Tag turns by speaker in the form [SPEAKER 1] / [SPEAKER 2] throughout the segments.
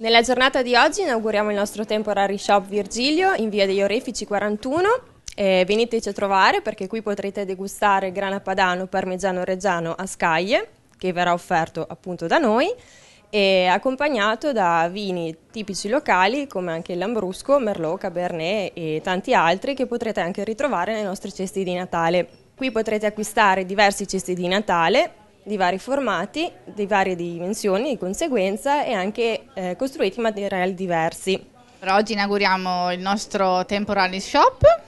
[SPEAKER 1] Nella giornata di oggi inauguriamo il nostro temporary shop Virgilio in via degli Orefici 41. Eh, veniteci a trovare perché qui potrete degustare grana padano, parmigiano reggiano a scaglie che verrà offerto appunto da noi e accompagnato da vini tipici locali come anche il Lambrusco, Merlot, Cabernet e tanti altri che potrete anche ritrovare nei nostri cesti di Natale. Qui potrete acquistare diversi cesti di Natale di vari formati, di varie dimensioni di conseguenza e anche eh, costruiti in materiali diversi. Per oggi inauguriamo il
[SPEAKER 2] nostro Temporalis Shop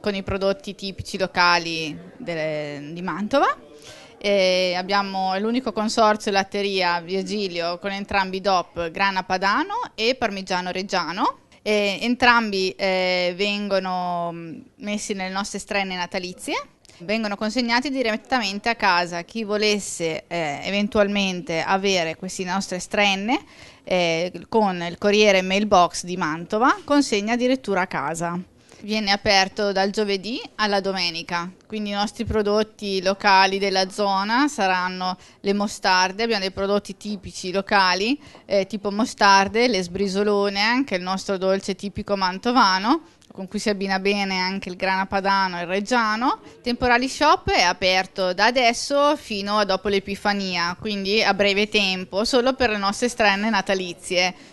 [SPEAKER 2] con i prodotti tipici locali delle, di Mantova. E abbiamo l'unico consorzio latteria Virgilio con entrambi i DOP Grana Padano e Parmigiano Reggiano. E entrambi eh, vengono mm, messi nelle nostre strenne natalizie vengono consegnati direttamente a casa. Chi volesse eh, eventualmente avere queste nostre strenne eh, con il corriere mailbox di Mantova consegna addirittura a casa. Viene aperto dal giovedì alla domenica, quindi i nostri prodotti locali della zona saranno le mostarde, abbiamo dei prodotti tipici locali eh, tipo mostarde, le sbrisolone, che è il nostro dolce tipico mantovano, con cui si abbina bene anche il grana padano e il reggiano. Temporali Shop è aperto da adesso fino a dopo l'Epifania, quindi a breve tempo, solo per le nostre strenne natalizie.